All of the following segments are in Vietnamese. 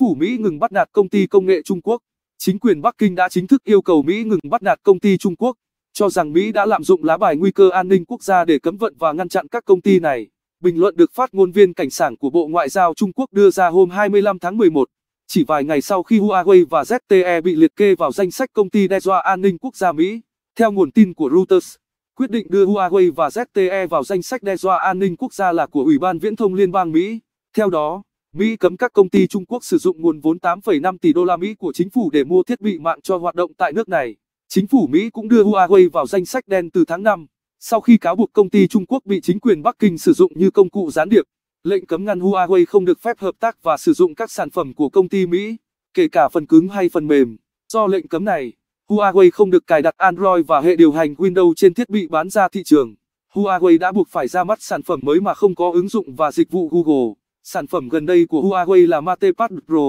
Phủ Mỹ ngừng bắt nạt công ty công nghệ Trung Quốc. Chính quyền Bắc Kinh đã chính thức yêu cầu Mỹ ngừng bắt nạt công ty Trung Quốc, cho rằng Mỹ đã lạm dụng lá bài nguy cơ an ninh quốc gia để cấm vận và ngăn chặn các công ty này. Bình luận được phát ngôn viên cảnh sảng của Bộ Ngoại giao Trung Quốc đưa ra hôm 25 tháng 11, chỉ vài ngày sau khi Huawei và ZTE bị liệt kê vào danh sách công ty đe dọa an ninh quốc gia Mỹ. Theo nguồn tin của Reuters, quyết định đưa Huawei và ZTE vào danh sách đe dọa an ninh quốc gia là của Ủy ban Viễn thông Liên bang Mỹ. Theo đó, Mỹ cấm các công ty Trung Quốc sử dụng nguồn vốn 8,5 tỷ đô la Mỹ của chính phủ để mua thiết bị mạng cho hoạt động tại nước này. Chính phủ Mỹ cũng đưa Huawei vào danh sách đen từ tháng 5, sau khi cáo buộc công ty Trung Quốc bị chính quyền Bắc Kinh sử dụng như công cụ gián điệp. Lệnh cấm ngăn Huawei không được phép hợp tác và sử dụng các sản phẩm của công ty Mỹ, kể cả phần cứng hay phần mềm. Do lệnh cấm này, Huawei không được cài đặt Android và hệ điều hành Windows trên thiết bị bán ra thị trường. Huawei đã buộc phải ra mắt sản phẩm mới mà không có ứng dụng và dịch vụ Google. Sản phẩm gần đây của Huawei là MatePad Pro,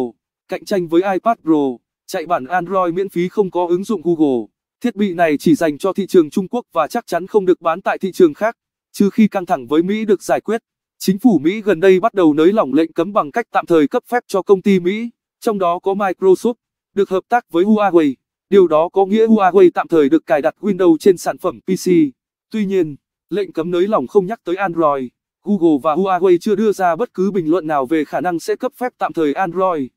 cạnh tranh với iPad Pro, chạy bản Android miễn phí không có ứng dụng Google. Thiết bị này chỉ dành cho thị trường Trung Quốc và chắc chắn không được bán tại thị trường khác, trừ khi căng thẳng với Mỹ được giải quyết. Chính phủ Mỹ gần đây bắt đầu nới lỏng lệnh cấm bằng cách tạm thời cấp phép cho công ty Mỹ, trong đó có Microsoft, được hợp tác với Huawei. Điều đó có nghĩa Huawei tạm thời được cài đặt Windows trên sản phẩm PC. Tuy nhiên, lệnh cấm nới lỏng không nhắc tới Android. Google và Huawei chưa đưa ra bất cứ bình luận nào về khả năng sẽ cấp phép tạm thời Android.